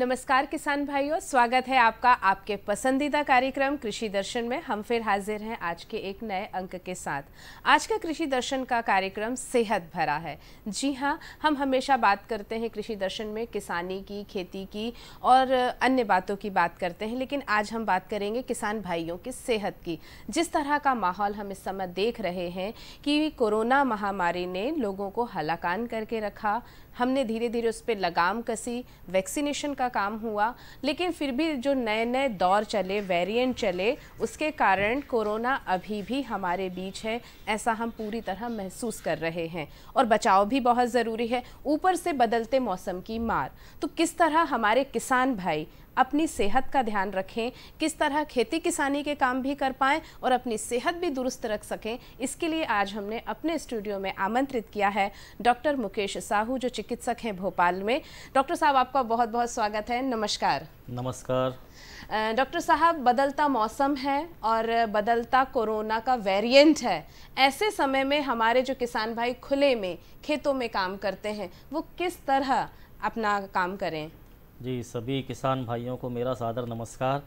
नमस्कार किसान भाइयों स्वागत है आपका आपके पसंदीदा कार्यक्रम कृषि दर्शन में हम फिर हाजिर हैं आज के एक नए अंक के साथ आज का कृषि दर्शन का कार्यक्रम सेहत भरा है जी हाँ हम हमेशा बात करते हैं कृषि दर्शन में किसानी की खेती की और अन्य बातों की बात करते हैं लेकिन आज हम बात करेंगे किसान भाइयों की सेहत की जिस तरह का माहौल हम इस समय देख रहे हैं कि कोरोना महामारी ने लोगों को हलाकान करके रखा हमने धीरे धीरे उस पर लगाम कसी वैक्सीनेशन का काम हुआ लेकिन फिर भी जो नए नए दौर चले वेरिएंट चले उसके कारण कोरोना अभी भी हमारे बीच है ऐसा हम पूरी तरह महसूस कर रहे हैं और बचाव भी बहुत ज़रूरी है ऊपर से बदलते मौसम की मार तो किस तरह हमारे किसान भाई अपनी सेहत का ध्यान रखें किस तरह खेती किसानी के काम भी कर पाएँ और अपनी सेहत भी दुरुस्त रख सकें इसके लिए आज हमने अपने स्टूडियो में आमंत्रित किया है डॉक्टर मुकेश साहू जो चिकित्सक हैं भोपाल में डॉक्टर साहब आपका बहुत बहुत स्वागत है नमस्कार नमस्कार डॉक्टर साहब बदलता मौसम है और बदलता कोरोना का वेरिएंट है ऐसे समय में हमारे जो किसान भाई खुले में खेतों में काम करते हैं वो किस तरह अपना काम करें जी सभी किसान भाइयों को मेरा सादर नमस्कार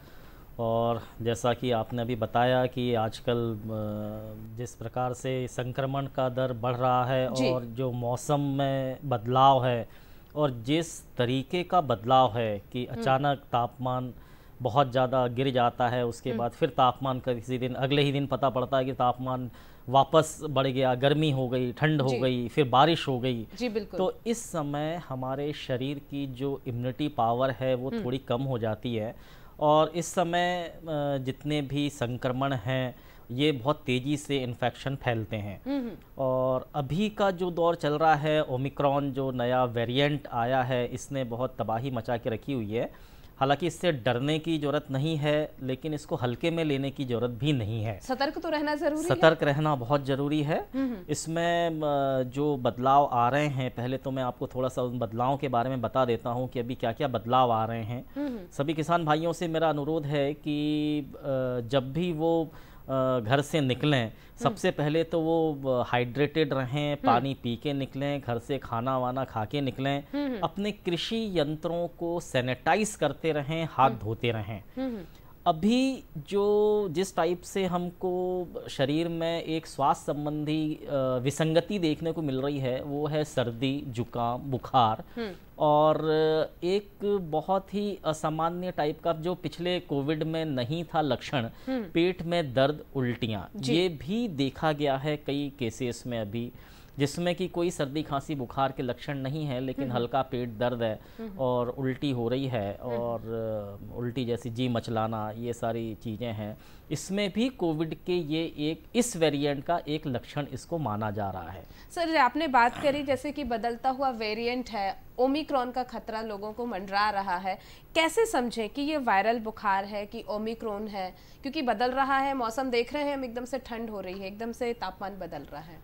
और जैसा कि आपने अभी बताया कि आजकल जिस प्रकार से संक्रमण का दर बढ़ रहा है और जो मौसम में बदलाव है और जिस तरीके का बदलाव है कि हम्म। अचानक तापमान बहुत ज़्यादा गिर जाता है उसके हम्म। बाद फिर तापमान का किसी दिन अगले ही दिन पता पड़ता है कि तापमान वापस बढ़ गया गर्मी हो गई ठंड हो गई फिर बारिश हो गई जी बिल्कुल तो इस समय हमारे शरीर की जो इम्यूनिटी पावर है वो हम्म। थोड़ी कम हो जाती है और इस समय जितने भी संक्रमण हैं ये बहुत तेज़ी से इन्फेक्शन फैलते हैं हम्म, हम्म। और अभी का जो दौर चल रहा है ओमिक्रॉन जो नया वेरिएंट आया है इसने बहुत तबाही मचा के रखी हुई है हालांकि इससे डरने की ज़रूरत नहीं है लेकिन इसको हल्के में लेने की ज़रूरत भी नहीं है सतर्क तो रहना ज़रूरी सतर्क रहना बहुत ज़रूरी है हम्म, हम्म। इसमें जो बदलाव आ रहे हैं पहले तो मैं आपको थोड़ा सा उन बदलाव के बारे में बता देता हूँ कि अभी क्या क्या बदलाव आ रहे हैं हम्म, सभी किसान भाइयों से मेरा अनुरोध है कि जब भी वो घर से निकलें सबसे हम्म। पहले तो वो हाइड्रेटेड रहें हम्म। पानी पी के निकलें घर से खाना वाना खा के निकलें हम्म, अपने कृषि यंत्रों को सैनिटाइज करते रहें हाथ धोते रहें अभी जो जिस टाइप से हमको शरीर में एक स्वास्थ्य संबंधी विसंगति देखने को मिल रही है वो है सर्दी जुकाम बुखार हम्म। और एक बहुत ही असामान्य टाइप का जो पिछले कोविड में नहीं था लक्षण हम्म। पेट में दर्द उल्टियाँ ये भी देखा गया है कई केसेस में अभी जिसमें कि कोई सर्दी खांसी बुखार के लक्षण नहीं है लेकिन हम्म। हल्का पेट दर्द है हम्म। और उल्टी हो रही है हम्म। और उल्टी जैसी जी मचलाना ये सारी चीज़ें हैं इसमें भी कोविड के ये एक इस वेरिएंट का एक लक्षण इसको माना जा रहा है सर आपने बात करी जैसे कि बदलता हुआ वेरिएंट है ओमिक्रॉन का खतरा लोगों को मंडरा रहा है कैसे समझें कि ये वायरल बुखार है कि ओमिक्रॉन है क्योंकि बदल रहा है मौसम देख रहे हैं हम एकदम से ठंड हो रही है एकदम से तापमान बदल रहा है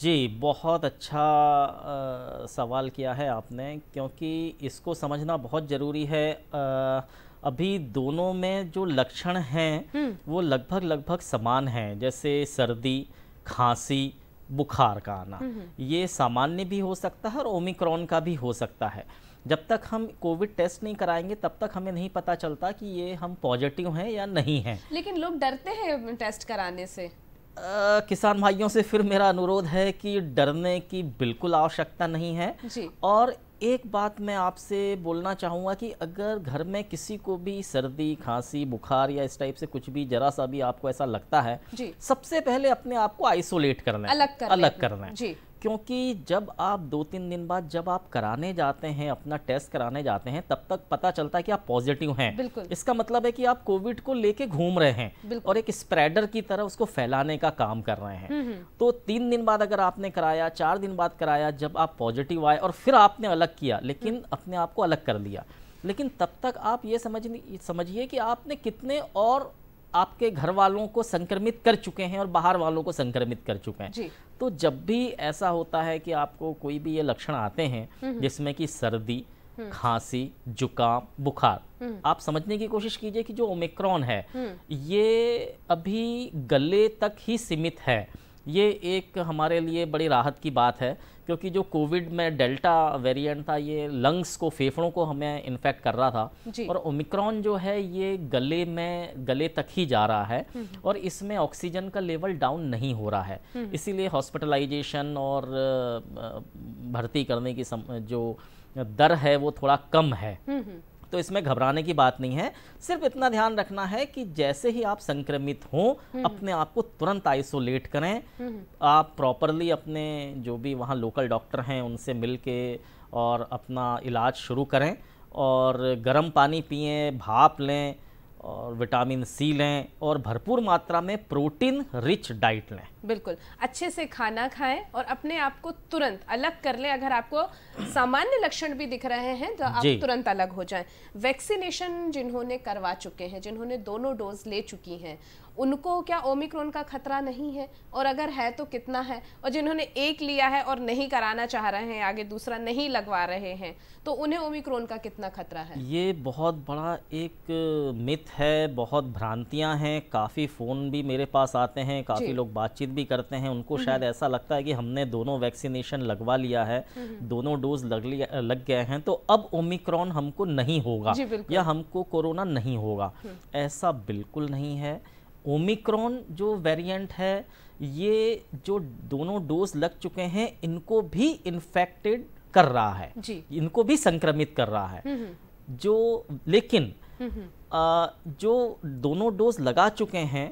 जी बहुत अच्छा आ, सवाल किया है आपने क्योंकि इसको समझना बहुत ज़रूरी है आ, अभी दोनों में जो लक्षण हैं वो लगभग लगभग समान हैं जैसे सर्दी खांसी बुखार का आना ये सामान्य भी हो सकता है और ओमिक्रॉन का भी हो सकता है जब तक हम कोविड टेस्ट नहीं कराएंगे तब तक हमें नहीं पता चलता कि ये हम पॉजिटिव हैं या नहीं हैं लेकिन लोग डरते हैं टेस्ट कराने से आ, किसान भाइयों से फिर मेरा अनुरोध है कि डरने की बिल्कुल आवश्यकता नहीं है जी। और एक बात मैं आपसे बोलना चाहूँगा कि अगर घर में किसी को भी सर्दी खांसी बुखार या इस टाइप से कुछ भी जरा सा भी आपको ऐसा लगता है सबसे पहले अपने आप को आइसोलेट करना है अलग करना है क्योंकि जब आप दो तीन दिन बाद जब आप कराने जाते हैं अपना टेस्ट कराने जाते हैं तब तक पता चलता है कि आप पॉजिटिव हैं इसका मतलब है कि आप कोविड को लेके घूम रहे हैं और एक स्प्रेडर की तरह उसको फैलाने का काम कर रहे हैं हम्म, हम्म। तो तीन दिन बाद अगर आपने कराया चार दिन बाद कराया जब आप पॉजिटिव आए और फिर आपने अलग किया लेकिन हम्म। अपने आप को अलग कर लिया लेकिन तब तक आप ये समझ समझिए कि आपने कितने और आपके घर वालों को संक्रमित कर चुके हैं और बाहर वालों को संक्रमित कर चुके हैं तो जब भी ऐसा होता है कि आपको कोई भी ये लक्षण आते हैं हम्म, हम्म। जिसमें कि सर्दी हम्म। खांसी जुकाम बुखार आप समझने की कोशिश कीजिए कि जो ओमिक्रॉन है ये अभी गले तक ही सीमित है ये एक हमारे लिए बड़ी राहत की बात है क्योंकि जो कोविड में डेल्टा वेरिएंट था ये लंग्स को फेफड़ों को हमें इन्फेक्ट कर रहा था और ओमिक्रॉन जो है ये गले में गले तक ही जा रहा है हम्म, हम्म। और इसमें ऑक्सीजन का लेवल डाउन नहीं हो रहा है हम्म। इसीलिए हॉस्पिटलाइजेशन और भर्ती करने की सम, जो दर है वो थोड़ा कम है तो इसमें घबराने की बात नहीं है सिर्फ इतना ध्यान रखना है कि जैसे ही आप संक्रमित हों हम्म। अपने आप को तुरंत आइसोलेट करें हम्म। आप प्रॉपरली अपने जो भी वहाँ लोकल डॉक्टर हैं उनसे मिल के और अपना इलाज शुरू करें और गर्म पानी पिए भाप लें और विटामिन सी लें और भरपूर मात्रा में प्रोटीन रिच डाइट लें बिल्कुल अच्छे से खाना खाएं और अपने आप को तुरंत अलग कर लें अगर आपको सामान्य लक्षण भी दिख रहे हैं तो आप तुरंत अलग हो जाएं वैक्सीनेशन जिन्होंने करवा चुके हैं जिन्होंने दोनों डोज ले चुकी हैं उनको क्या ओमिक्रोन का खतरा नहीं है और अगर है तो कितना है और जिन्होंने एक लिया है और नहीं कराना चाह रहे हैं आगे दूसरा नहीं लगवा रहे हैं तो उन्हें ओमिक्रोन का कितना खतरा है ये बहुत बड़ा एक मिथ है बहुत भ्रांतियाँ हैं काफ़ी फ़ोन भी मेरे पास आते हैं काफ़ी लोग बातचीत भी करते हैं उनको हम्म। शायद ऐसा लगता है कि हमने दोनों वैक्सीनेशन लगवा लिया है हम्म। दोनों डोज लग लिया लग गए हैं तो अब ओमिक्रॉन हमको नहीं होगा या हमको कोरोना नहीं होगा हम्म। ऐसा बिल्कुल नहीं है ओमिक्रॉन जो वेरिएंट है ये जो दोनों डोज लग चुके हैं इनको भी इन्फेक्टेड कर रहा है जी। इनको भी संक्रमित कर रहा है जो लेकिन आ, जो दोनों डोज लगा चुके हैं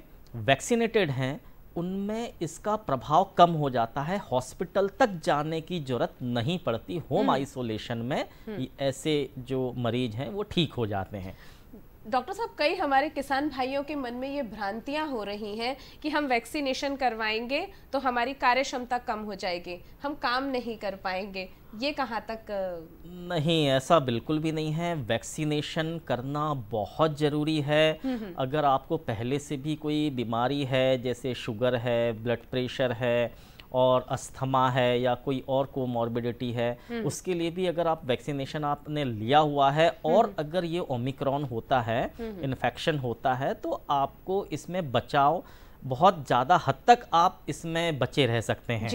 वैक्सीनेटेड हैं उनमें इसका प्रभाव कम हो जाता है हॉस्पिटल तक जाने की जरूरत नहीं पड़ती होम हम्म। आइसोलेशन में हम्म। ऐसे जो मरीज हैं वो ठीक हो जाते हैं डॉक्टर साहब कई हमारे किसान भाइयों के मन में ये भ्रांतियां हो रही हैं कि हम वैक्सीनेशन करवाएंगे तो हमारी कार्य क्षमता कम हो जाएगी हम काम नहीं कर पाएंगे ये कहाँ तक नहीं ऐसा बिल्कुल भी नहीं है वैक्सीनेशन करना बहुत ज़रूरी है हम्म, हम्म। अगर आपको पहले से भी कोई बीमारी है जैसे शुगर है ब्लड प्रेशर है और अस्थमा है या कोई और कोमॉर्बिडिटी है हम्म। उसके लिए भी अगर आप वैक्सीनेशन आपने लिया हुआ है और हम्म। अगर ये ओमिक्रॉन होता है इन्फेक्शन हम्म। होता है तो आपको इसमें बचाव बहुत ज़्यादा हद तक आप इसमें बचे रह सकते हैं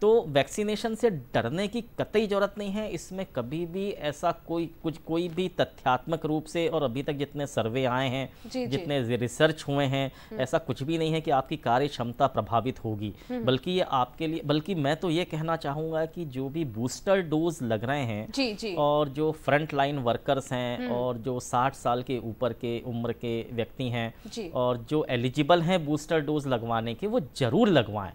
तो वैक्सीनेशन से डरने की कतई ज़रूरत नहीं है इसमें कभी भी ऐसा कोई कुछ कोई भी तथ्यात्मक रूप से और अभी तक जितने सर्वे आए हैं जितने रिसर्च हुए हैं हम्म। ऐसा कुछ भी नहीं है कि आपकी कार्य क्षमता प्रभावित होगी हम्म। बल्कि ये आपके लिए बल्कि मैं तो ये कहना चाहूँगा कि जो भी बूस्टर डोज लग रहे हैं जी, जी। और जो फ्रंट लाइन वर्कर्स हैं हम्म। और जो साठ साल के ऊपर के उम्र के व्यक्ति हैं और जो एलिजिबल हैं बूस्टर डोज लगवाने के वो ज़रूर लगवाएं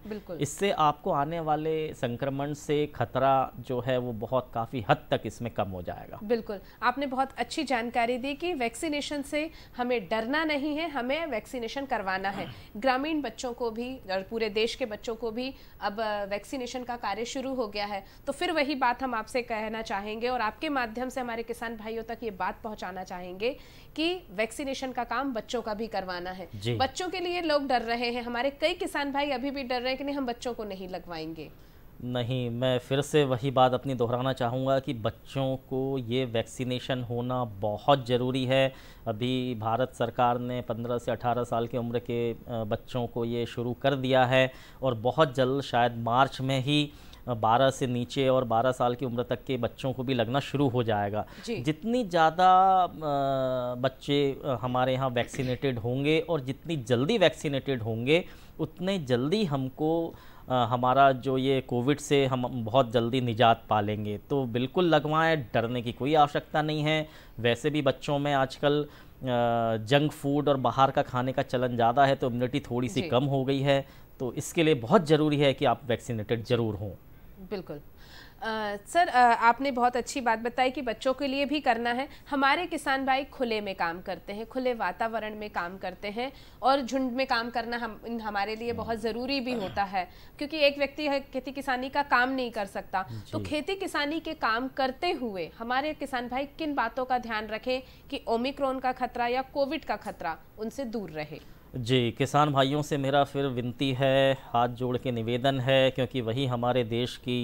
इससे आपको आने वाले संक्रमण से खतरा जो है वो बहुत काफ़ी हद तक इसमें कम हो जाएगा बिल्कुल आपने बहुत अच्छी जानकारी दी कि वैक्सीनेशन से हमें डरना नहीं है हमें वैक्सीनेशन करवाना है ग्रामीण बच्चों को भी और पूरे देश के बच्चों को भी अब वैक्सीनेशन का कार्य शुरू हो गया है तो फिर वही बात हम आपसे कहना चाहेंगे और आपके माध्यम से हमारे किसान भाइयों तक ये बात पहुँचाना चाहेंगे कि वैक्सीनेशन का काम बच्चों का भी करवाना है बच्चों के लिए लोग डर रहे हैं हमारे कई किसान भाई अभी भी डर रहे हैं कि नहीं हम बच्चों को नहीं लगवाएंगे नहीं मैं फिर से वही बात अपनी दोहराना चाहूँगा कि बच्चों को ये वैक्सीनेशन होना बहुत ज़रूरी है अभी भारत सरकार ने 15 से 18 साल की उम्र के बच्चों को ये शुरू कर दिया है और बहुत जल्द शायद मार्च में ही 12 से नीचे और 12 साल की उम्र तक के बच्चों को भी लगना शुरू हो जाएगा जितनी ज़्यादा बच्चे हमारे यहाँ वैक्सीनेटेड होंगे और जितनी जल्दी वैक्सीनेटेड होंगे उतने जल्दी हमको हमारा जो ये कोविड से हम बहुत जल्दी निजात पा लेंगे तो बिल्कुल लगवाएं डरने की कोई आवश्यकता नहीं है वैसे भी बच्चों में आजकल जंक फूड और बाहर का खाने का चलन ज़्यादा है तो इम्यूनिटी थोड़ी सी कम हो गई है तो इसके लिए बहुत ज़रूरी है कि आप वैक्सीनेटेड ज़रूर हों बिल्कुल आ, सर आ, आपने बहुत अच्छी बात बताई कि बच्चों के लिए भी करना है हमारे किसान भाई खुले में काम करते हैं खुले वातावरण में काम करते हैं और झुंड में काम करना हम हमारे लिए बहुत ज़रूरी भी होता है क्योंकि एक व्यक्ति खेती किसानी का काम नहीं कर सकता तो खेती किसानी के काम करते हुए हमारे किसान भाई किन बातों का ध्यान रखें कि ओमिक्रोन का खतरा या कोविड का खतरा उनसे दूर रहे जी किसान भाइयों से मेरा फिर विनती है हाथ जोड़ के निवेदन है क्योंकि वही हमारे देश की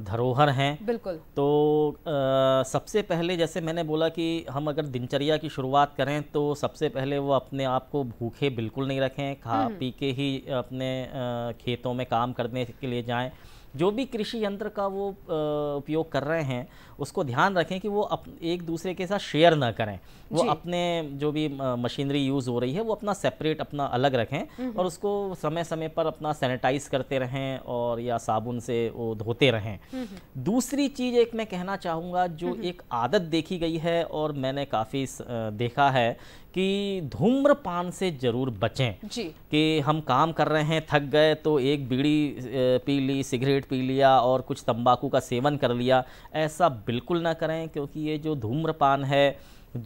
धरोहर हैं बिल्कुल तो आ, सबसे पहले जैसे मैंने बोला कि हम अगर दिनचर्या की शुरुआत करें तो सबसे पहले वो अपने आप को भूखे बिल्कुल नहीं रखें खा हम्म। पी के ही अपने आ, खेतों में काम करने के लिए जाएं जो भी कृषि यंत्र का वो उपयोग कर रहे हैं उसको ध्यान रखें कि वो अप, एक दूसरे के साथ शेयर ना करें वो अपने जो भी मशीनरी यूज़ हो रही है वो अपना सेपरेट अपना अलग रखें और उसको समय समय पर अपना सैनिटाइज करते रहें और या साबुन से वो धोते रहें दूसरी चीज़ एक मैं कहना चाहूँगा जो एक आदत देखी गई है और मैंने काफ़ी देखा है कि धूम्रपान से जरूर बचें जी कि हम काम कर रहे हैं थक गए तो एक बीड़ी पी ली सिगरेट पी लिया और कुछ तंबाकू का सेवन कर लिया ऐसा बिल्कुल ना करें क्योंकि ये जो धूम्रपान है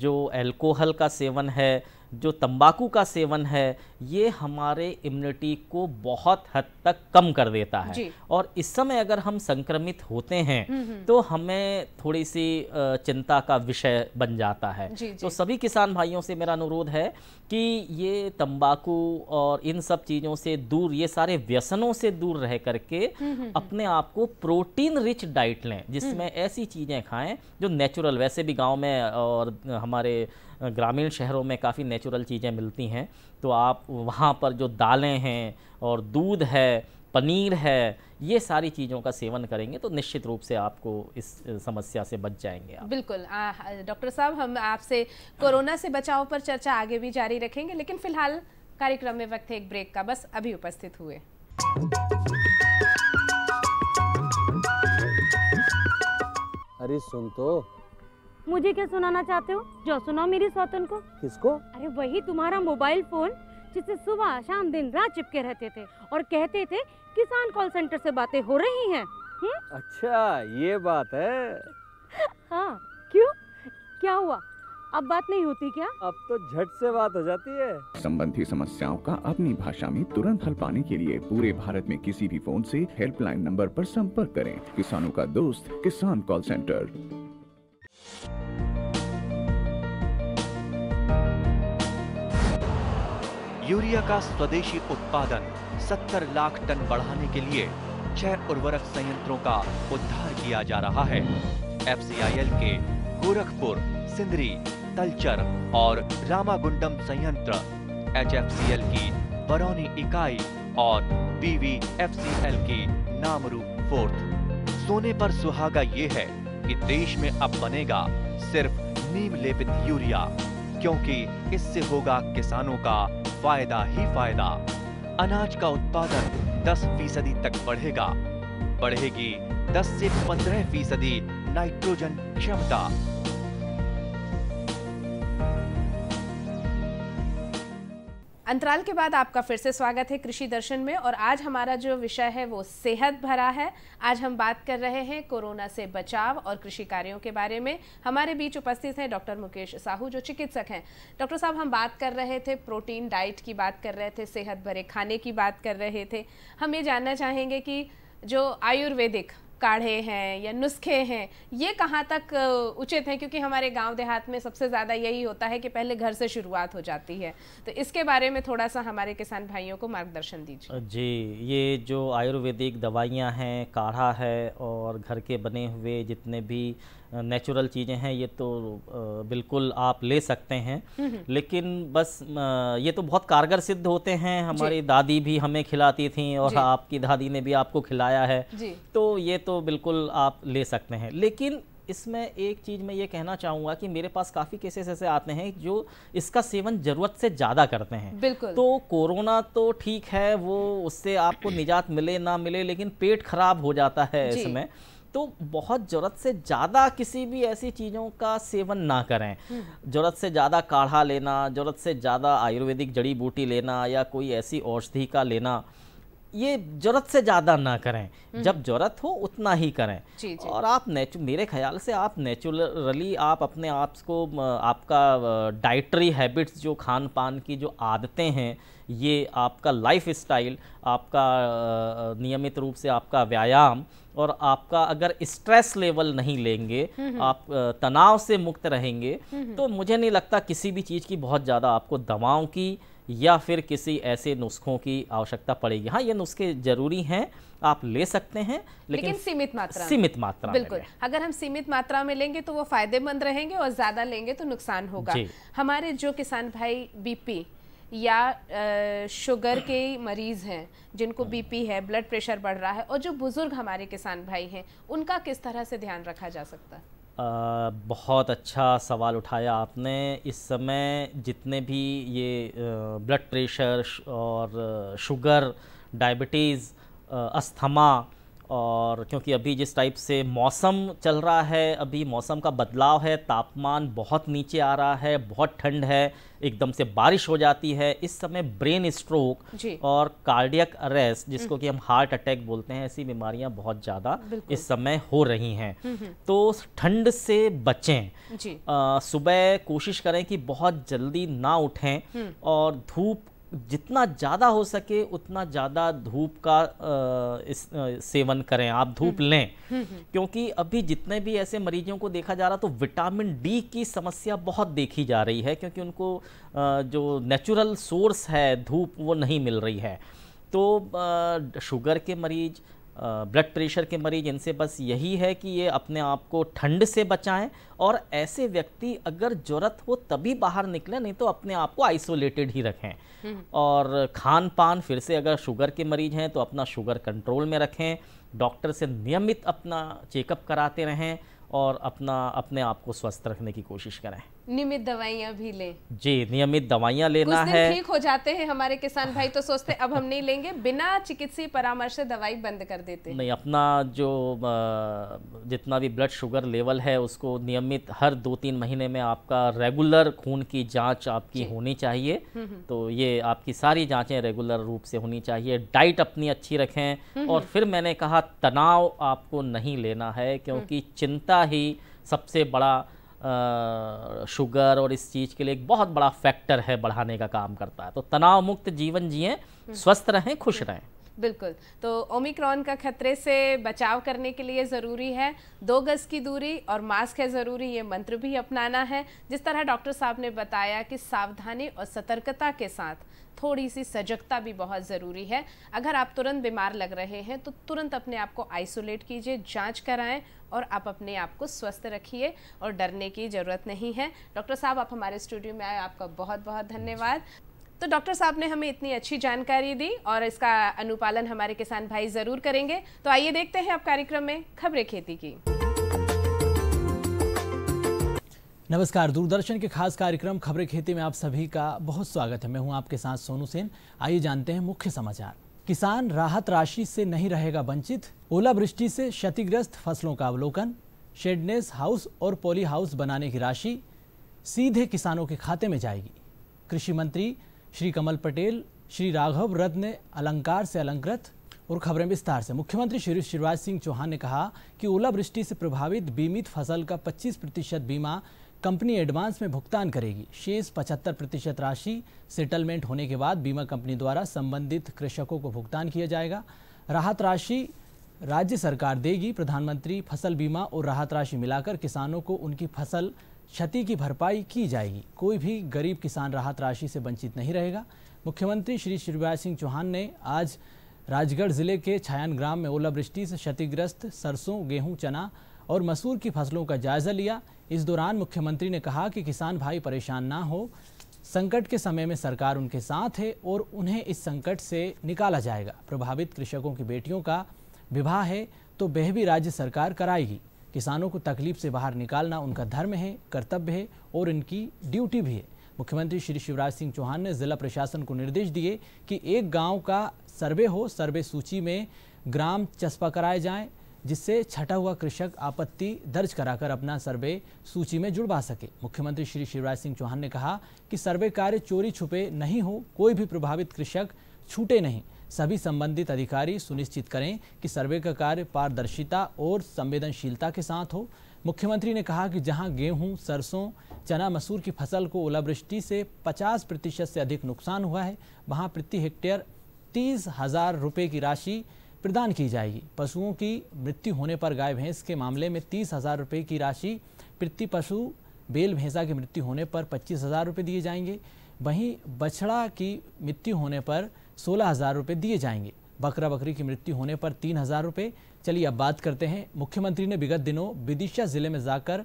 जो अल्कोहल का सेवन है जो तंबाकू का सेवन है ये हमारे इम्यूनिटी को बहुत हद तक कम कर देता है और इस समय अगर हम संक्रमित होते हैं हम्म, हम्म। तो हमें थोड़ी सी चिंता का विषय बन जाता है जी, जी. तो सभी किसान भाइयों से मेरा अनुरोध है कि ये तंबाकू और इन सब चीज़ों से दूर ये सारे व्यसनों से दूर रह करके हम्म, अपने आप को प्रोटीन रिच डाइट लें जिसमें ऐसी चीज़ें खाएं जो नेचुरल वैसे भी गाँव में और हमारे ग्रामीण शहरों में काफ़ी नेचुरल चीज़ें मिलती हैं तो आप वहाँ पर जो दालें हैं और दूध है पनीर है ये सारी चीज़ों का सेवन करेंगे तो निश्चित रूप से आपको इस समस्या से बच जाएंगे आप बिल्कुल डॉक्टर साहब हम आपसे कोरोना से बचाव पर चर्चा आगे भी जारी रखेंगे लेकिन फिलहाल कार्यक्रम में वक्त है एक ब्रेक का बस अभी उपस्थित हुए अरे सुन तो मुझे क्या सुनाना चाहते हो जो सुनाओ मेरी सौतन को किसको अरे वही तुम्हारा मोबाइल फोन जिसे सुबह शाम दिन रात चिपके रहते थे और कहते थे किसान कॉल सेंटर से बातें हो रही हैं अच्छा ये बात है हाँ क्यों क्या हुआ अब बात नहीं होती क्या अब तो झट से बात हो जाती है संबंधी समस्याओं का अपनी भाषा में तुरंत हल पाने के लिए पूरे भारत में किसी भी फोन से हेल्पलाइन नंबर पर संपर्क करें किसानों का दोस्त किसान कॉल सेंटर यूरिया का स्वदेशी उत्पादन 70 लाख टन बढ़ाने के लिए छह उर्वरक संयंत्रों का उद्धार किया जा रहा है एफसीआईएल के गोरखपुर सिंदरी तलचर और रामागुंडम संयंत्र एचएफसीएल की बरौनी इकाई और बीवीएफसीएल की नामरूप फोर्थ सोने पर सुहागा ये है कि देश में अब बनेगा सिर्फ नीम लेपित यूरिया क्योंकि इससे होगा किसानों का फायदा ही फायदा अनाज का उत्पादन 10 फीसदी तक बढ़ेगा बढ़ेगी 10 से 15 फीसदी नाइट्रोजन क्षमता अंतराल के बाद आपका फिर से स्वागत है कृषि दर्शन में और आज हमारा जो विषय है वो सेहत भरा है आज हम बात कर रहे हैं कोरोना से बचाव और कृषि कार्यों के बारे में हमारे बीच उपस्थित हैं डॉक्टर मुकेश साहू जो चिकित्सक हैं डॉक्टर साहब हम बात कर रहे थे प्रोटीन डाइट की बात कर रहे थे सेहत भरे खाने की बात कर रहे थे हम ये जानना चाहेंगे कि जो आयुर्वेदिक काढ़े हैं या नुस्खे हैं ये कहाँ तक उचित हैं क्योंकि हमारे गांव देहात में सबसे ज़्यादा यही होता है कि पहले घर से शुरुआत हो जाती है तो इसके बारे में थोड़ा सा हमारे किसान भाइयों को मार्गदर्शन दीजिए जी ये जो आयुर्वेदिक दवाइयाँ हैं काढ़ा है और घर के बने हुए जितने भी नेचुरल चीज़ें हैं ये तो बिल्कुल आप ले सकते हैं हम्म, हम्म। लेकिन बस ये तो बहुत कारगर सिद्ध होते हैं हमारी दादी भी हमें खिलाती थी और आपकी दादी ने भी आपको खिलाया है तो ये तो बिल्कुल आप ले सकते हैं लेकिन इसमें एक चीज़ मैं ये कहना चाहूँगा कि मेरे पास काफ़ी केसेस ऐसे आते हैं जो इसका सेवन ज़रूरत से ज़्यादा करते हैं बिल्कुल तो कोरोना तो ठीक है वो उससे आपको निजात मिले ना मिले लेकिन पेट खराब हो जाता है इसमें तो बहुत ज़रूरत से ज़्यादा किसी भी ऐसी चीज़ों का सेवन ना करें हम्म। ज़रूरत से ज़्यादा काढ़ा लेना ज़रूरत से ज़्यादा आयुर्वेदिक जड़ी बूटी लेना या कोई ऐसी औषधि का लेना ये ज़रूरत से ज़्यादा ना करें हम्म। जब ज़रूरत हो उतना ही करें जी, जी. और आप नेचुर मेरे ख्याल से आप नेचुरली आप अपने आप को आपका डाइटरी हैबिट्स जो खान पान की जो आदतें हैं ये आपका लाइफ स्टाइल आपका नियमित रूप से आपका व्यायाम और आपका अगर स्ट्रेस लेवल नहीं लेंगे हम्म, हम्म। आप तनाव से मुक्त रहेंगे तो मुझे नहीं लगता किसी भी चीज़ की बहुत ज़्यादा आपको दवाओं की या फिर किसी ऐसे नुस्खों की आवश्यकता पड़ेगी हाँ ये नुस्खे जरूरी हैं आप ले सकते हैं लेकिन, लेकिन सीमित मात्रा सीमित मात्रा बिल्कुल अगर हम सीमित मात्रा में लेंगे तो वो फायदेमंद रहेंगे और ज़्यादा लेंगे तो नुकसान होगा हमारे जो किसान भाई बीपी या शुगर के मरीज़ हैं जिनको हम्म। बीपी है ब्लड प्रेशर बढ़ रहा है और जो बुज़ुर्ग हमारे किसान भाई हैं उनका किस तरह से ध्यान रखा जा सकता है आ, बहुत अच्छा सवाल उठाया आपने इस समय जितने भी ये ब्लड प्रेशर और शुगर डायबिटीज़ अस्थमा और क्योंकि अभी जिस टाइप से मौसम चल रहा है अभी मौसम का बदलाव है तापमान बहुत नीचे आ रहा है बहुत ठंड है एकदम से बारिश हो जाती है इस समय ब्रेन स्ट्रोक और कार्डियक अरेस्ट हम्म। जिसको कि हम हार्ट अटैक बोलते हैं ऐसी बीमारियां बहुत ज़्यादा इस समय हो रही हैं हम्म, हम्म। तो ठंड से बचें सुबह कोशिश करें कि बहुत जल्दी ना उठें और धूप जितना ज़्यादा हो सके उतना ज़्यादा धूप का आ, इस, आ, सेवन करें आप धूप हम्म, लें हम्म, हम्म। क्योंकि अभी जितने भी ऐसे मरीजों को देखा जा रहा तो विटामिन डी की समस्या बहुत देखी जा रही है क्योंकि उनको आ, जो नेचुरल सोर्स है धूप वो नहीं मिल रही है तो शुगर के मरीज़ ब्लड प्रेशर के मरीज इनसे बस यही है कि ये अपने आप को ठंड से बचाएं और ऐसे व्यक्ति अगर ज़रूरत हो तभी बाहर निकले नहीं तो अपने आप को आइसोलेटेड ही रखें हम्म। और खान पान फिर से अगर शुगर के मरीज हैं तो अपना शुगर कंट्रोल में रखें डॉक्टर से नियमित अपना चेकअप कराते रहें और अपना अपने आप को स्वस्थ रखने की कोशिश करें नियमित दवाइयाँ भी लें जी नियमित दवाइयाँ लेना कुछ दिन है ठीक हो जाते हैं हमारे किसान भाई तो सोचते अब हम नहीं लेंगे बिना चिकित्सीय परामर्श से दवाई बंद कर देते नहीं अपना जो जितना भी ब्लड शुगर लेवल है उसको नियमित हर दो तीन महीने में आपका रेगुलर खून की जांच आपकी होनी चाहिए हम्म, हम्म। तो ये आपकी सारी जाँचें रेगुलर रूप से होनी चाहिए डाइट अपनी अच्छी रखें हम्म, और फिर मैंने कहा तनाव आपको नहीं लेना है क्योंकि चिंता ही सबसे बड़ा शुगर और इस चीज़ के लिए एक बहुत बड़ा फैक्टर है बढ़ाने का काम करता है तो तनाव मुक्त जीवन जिए हम्म। स्वस्थ रहें खुश रहें बिल्कुल तो ओमिक्रॉन का खतरे से बचाव करने के लिए ज़रूरी है दो गज़ की दूरी और मास्क है ज़रूरी ये मंत्र भी अपनाना है जिस तरह डॉक्टर साहब ने बताया कि सावधानी और सतर्कता के साथ थोड़ी सी सजगता भी बहुत ज़रूरी है अगर आप तुरंत बीमार लग रहे हैं तो तुरंत अपने आप को आइसोलेट कीजिए जांच कराएं और आप अपने आप को स्वस्थ रखिए और डरने की ज़रूरत नहीं है डॉक्टर साहब आप हमारे स्टूडियो में आए आपका बहुत बहुत धन्यवाद तो डॉक्टर साहब ने हमें इतनी अच्छी जानकारी दी और इसका अनुपालन हमारे किसान भाई ज़रूर करेंगे तो आइए देखते हैं आप कार्यक्रम में खबरें खेती की नमस्कार दूरदर्शन के खास कार्यक्रम खबरें खेती में आप सभी का बहुत स्वागत है मैं हूं आपके साथ सोनू सेन आइए जानते हैं मुख्य समाचार किसान राहत राशि से नहीं रहेगा वंचित ओलावृष्टि से क्षतिग्रस्त फसलों का अवलोकन शेडनेस हाउस और पॉली हाउस बनाने की राशि सीधे किसानों के खाते में जाएगी कृषि मंत्री श्री कमल पटेल श्री राघव रत्न अलंकार से अलंकृत और खबरें विस्तार से मुख्यमंत्री श्री शिवराज सिंह चौहान ने कहा कि ओलावृष्टि से प्रभावित बीमित फसल का 25 प्रतिशत बीमा कंपनी एडवांस में भुगतान करेगी शेष पचहत्तर प्रतिशत राशि सेटलमेंट होने के बाद बीमा कंपनी द्वारा संबंधित कृषकों को भुगतान किया जाएगा राहत राशि राज्य सरकार देगी प्रधानमंत्री फसल बीमा और राहत राशि मिलाकर किसानों को उनकी फसल क्षति की भरपाई की जाएगी कोई भी गरीब किसान राहत राशि से वंचित नहीं रहेगा मुख्यमंत्री श्री शिवराज सिंह चौहान ने आज राजगढ़ जिले के छायान ग्राम में ओलावृष्टि से क्षतिग्रस्त सरसों गेहूं चना और मसूर की फसलों का जायजा लिया इस दौरान मुख्यमंत्री ने कहा कि किसान भाई परेशान ना हो संकट के समय में सरकार उनके साथ है और उन्हें इस संकट से निकाला जाएगा प्रभावित कृषकों की बेटियों का विवाह है तो वह भी राज्य सरकार कराएगी किसानों को तकलीफ से बाहर निकालना उनका धर्म है कर्तव्य है और इनकी ड्यूटी भी है मुख्यमंत्री श्री शिवराज सिंह चौहान ने जिला प्रशासन को निर्देश दिए कि एक गांव का सर्वे हो सर्वे सूची में ग्राम चस्पा कराए जाएं जिससे छठा हुआ कृषक आपत्ति दर्ज कराकर अपना सर्वे सूची में जुड़वा सके मुख्यमंत्री श्री शिवराज सिंह चौहान ने कहा कि सर्वे कार्य चोरी छुपे नहीं हो कोई भी प्रभावित कृषक छूटे नहीं सभी संबंधित अधिकारी सुनिश्चित करें कि सर्वे का कार्य पारदर्शिता और संवेदनशीलता के साथ हो मुख्यमंत्री ने कहा कि जहां गेहूं सरसों चना मसूर की फसल को ओलावृष्टि से 50 प्रतिशत से अधिक नुकसान हुआ है वहां प्रति हेक्टेयर तीस हजार रुपये की राशि प्रदान की जाएगी पशुओं की मृत्यु होने पर गाय भैंस के मामले में तीस हज़ार रुपये की राशि प्रति पशु बेल भैंसा की मृत्यु होने पर पच्चीस हज़ार रुपये दिए जाएंगे वहीं बछड़ा की मृत्यु होने पर सोलह हज़ार रुपये दिए जाएंगे बकरा बकरी की मृत्यु होने पर तीन हज़ार रुपये चलिए अब बात करते हैं मुख्यमंत्री ने विगत दिनों विदिशा ज़िले में जाकर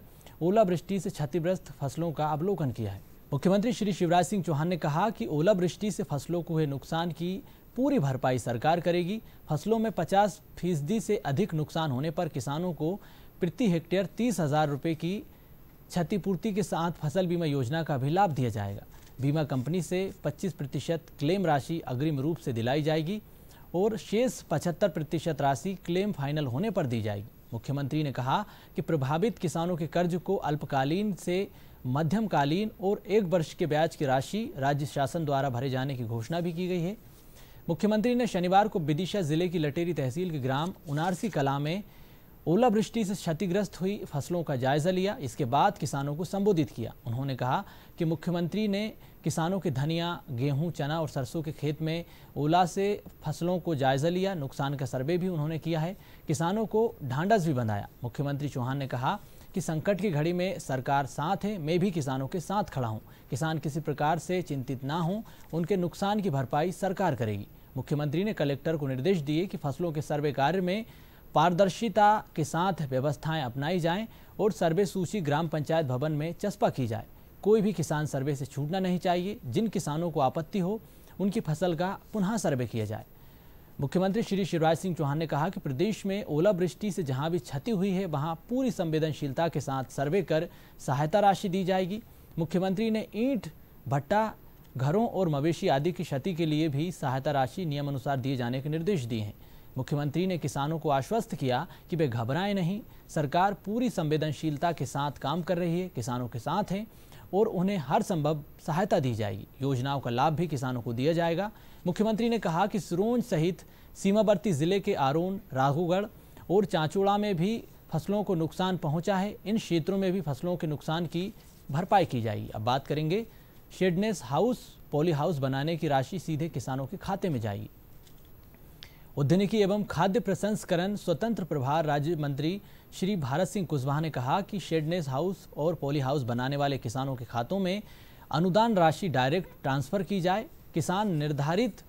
ओलावृष्टि से क्षतिग्रस्त फसलों का अवलोकन किया है मुख्यमंत्री श्री शिवराज सिंह चौहान ने कहा कि ओलावृष्टि से फसलों को हुए नुकसान की पूरी भरपाई सरकार करेगी फसलों में 50 फीसदी से अधिक नुकसान होने पर किसानों को प्रति हेक्टेयर तीस हजार रुपये की क्षतिपूर्ति के साथ फसल बीमा योजना का भी लाभ दिया जाएगा बीमा कंपनी से 25 प्रतिशत क्लेम राशि अग्रिम रूप से दिलाई जाएगी और शेष पचहत्तर प्रतिशत राशि क्लेम फाइनल होने पर दी जाएगी मुख्यमंत्री ने कहा कि प्रभावित किसानों के कर्ज को अल्पकालीन से मध्यमकालीन और एक वर्ष के ब्याज की राशि राज्य शासन द्वारा भरे जाने की घोषणा भी की गई है मुख्यमंत्री ने शनिवार को विदिशा जिले की लटेरी तहसील के ग्राम उनारसी कला में ओलावृष्टि से क्षतिग्रस्त हुई फसलों का जायजा लिया इसके बाद किसानों को संबोधित किया उन्होंने कहा कि मुख्यमंत्री ने किसानों के धनिया गेहूं चना और सरसों के खेत में ओला से फसलों को जायजा लिया नुकसान का सर्वे भी उन्होंने किया है किसानों को ढांडस भी बंधाया मुख्यमंत्री चौहान ने कहा कि संकट की घड़ी में सरकार साथ है मैं भी किसानों के साथ खड़ा हूं किसान किसी प्रकार से चिंतित ना हों उनके नुकसान की भरपाई सरकार करेगी मुख्यमंत्री ने कलेक्टर को निर्देश दिए कि फसलों के सर्वे कार्य में पारदर्शिता के साथ व्यवस्थाएं अपनाई जाएं और सर्वे सूची ग्राम पंचायत भवन में चस्पा की जाए कोई भी किसान सर्वे से छूटना नहीं चाहिए जिन किसानों को आपत्ति हो उनकी फसल का पुनः सर्वे किया जाए मुख्यमंत्री श्री शिवराज सिंह चौहान ने कहा कि प्रदेश में ओलावृष्टि से जहां भी क्षति हुई है वहां पूरी संवेदनशीलता के साथ सर्वे कर सहायता राशि दी जाएगी मुख्यमंत्री ने ईंट भट्टा घरों और मवेशी आदि की क्षति के लिए भी सहायता राशि नियमानुसार दिए जाने के निर्देश दिए हैं मुख्यमंत्री ने किसानों को आश्वस्त किया कि वे घबराएं नहीं सरकार पूरी संवेदनशीलता के साथ काम कर रही है किसानों के साथ हैं और उन्हें हर संभव सहायता दी जाएगी योजनाओं का लाभ भी किसानों को दिया जाएगा मुख्यमंत्री ने कहा कि सिरोंज सहित सीमावर्ती जिले के आरोन राघोगढ़ और चांचूड़ा में भी फसलों को नुकसान पहुंचा है इन क्षेत्रों में भी फसलों के नुकसान की भरपाई की जाएगी अब बात करेंगे शेडनेस हाउस पॉली हाउस बनाने की राशि सीधे किसानों के खाते में जाएगी उद्यानिकी एवं खाद्य प्रसंस्करण स्वतंत्र प्रभार राज्य मंत्री श्री भारत सिंह कुशवाहा ने कहा कि शेडनेस हाउस और पॉली हाउस बनाने वाले किसानों के खातों में अनुदान राशि डायरेक्ट ट्रांसफर की जाए किसान निर्धारित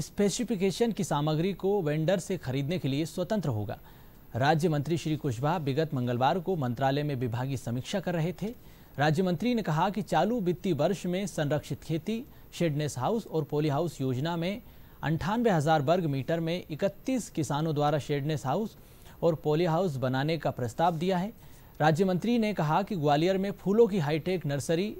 स्पेसिफिकेशन की सामग्री को वेंडर से खरीदने के लिए स्वतंत्र होगा राज्य मंत्री श्री कुशवाहा विगत मंगलवार को मंत्रालय में विभागीय समीक्षा कर रहे थे राज्य मंत्री ने कहा कि चालू वित्तीय वर्ष में संरक्षित खेती शेडनेस हाउस और पोली हाउस योजना में अंठानवे हजार वर्ग मीटर में 31 किसानों द्वारा शेडनेस हाउस और पोली हाउस बनाने का प्रस्ताव दिया है राज्य मंत्री ने कहा कि ग्वालियर में फूलों की हाईटेक नर्सरी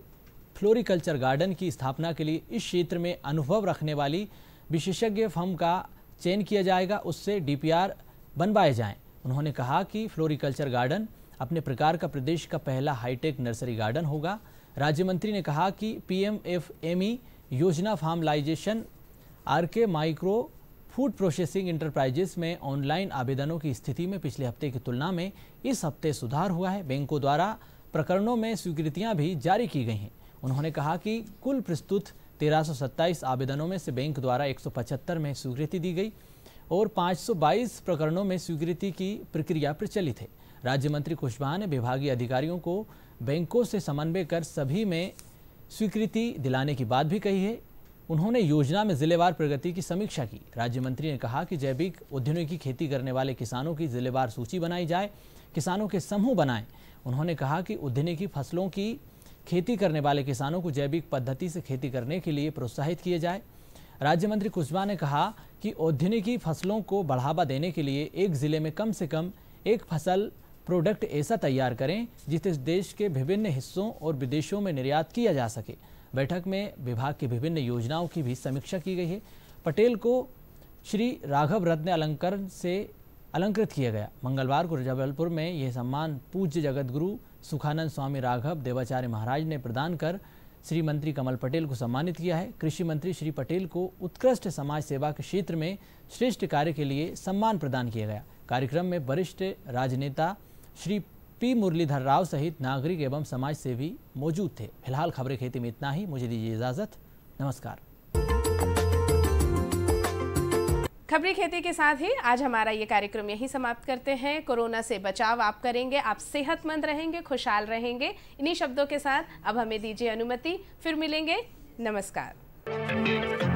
फ्लोरिकल्चर गार्डन की स्थापना के लिए इस क्षेत्र में अनुभव रखने वाली विशेषज्ञ फर्म का चयन किया जाएगा उससे डीपीआर बनवाए जाएं उन्होंने कहा कि फ्लोरिकल्चर गार्डन अपने प्रकार का प्रदेश का पहला हाईटेक नर्सरी गार्डन होगा राज्य मंत्री ने कहा कि ई योजना फार्मलाइजेशन आर के माइक्रो फूड प्रोसेसिंग इंटरप्राइजेस में ऑनलाइन आवेदनों की स्थिति में पिछले हफ्ते की तुलना में इस हफ्ते सुधार हुआ है बैंकों द्वारा प्रकरणों में स्वीकृतियां भी जारी की गई हैं उन्होंने कहा कि कुल प्रस्तुत तेरह आवेदनों में से बैंक द्वारा 175 में स्वीकृति दी गई और 522 प्रकरणों में स्वीकृति की प्रक्रिया प्रचलित है राज्य मंत्री कुशवाहा ने विभागीय अधिकारियों को बैंकों से समन्वय कर सभी में स्वीकृति दिलाने की बात भी कही है उन्होंने योजना में जिलेवार प्रगति की समीक्षा की राज्य मंत्री ने कहा कि जैविक उद्यमियों की खेती करने वाले किसानों की जिलेवार सूची बनाई जाए किसानों के समूह बनाएं उन्होंने कहा कि उद्यमी की फसलों की खेती करने वाले किसानों को जैविक पद्धति से खेती करने के लिए प्रोत्साहित किए जाए राज्य मंत्री कुशवाहा ने कहा कि औद्योगिकी फसलों को बढ़ावा देने के लिए एक जिले में कम से कम एक फसल प्रोडक्ट ऐसा तैयार करें जिसे देश के विभिन्न हिस्सों और विदेशों में निर्यात किया जा सके बैठक में विभाग की विभिन्न योजनाओं की भी समीक्षा की गई है पटेल को श्री राघव रत्न अलंकरण से अलंकृत किया गया मंगलवार को जबलपुर में यह सम्मान पूज्य जगतगुरु सुखानंद स्वामी राघव देवाचार्य महाराज ने प्रदान कर श्री मंत्री कमल पटेल को सम्मानित किया है कृषि मंत्री श्री पटेल को उत्कृष्ट समाज सेवा के क्षेत्र में श्रेष्ठ कार्य के लिए सम्मान प्रदान किया गया कार्यक्रम में वरिष्ठ राजनेता श्री पी मुरलीधर राव सहित नागरिक एवं समाज सेवी मौजूद थे फिलहाल खबरें खेती में इतना ही मुझे दीजिए इजाज़त नमस्कार खबरी खेती के साथ ही आज हमारा ये कार्यक्रम यही समाप्त करते हैं कोरोना से बचाव आप करेंगे आप सेहतमंद रहेंगे खुशहाल रहेंगे इन्हीं शब्दों के साथ अब हमें दीजिए अनुमति फिर मिलेंगे नमस्कार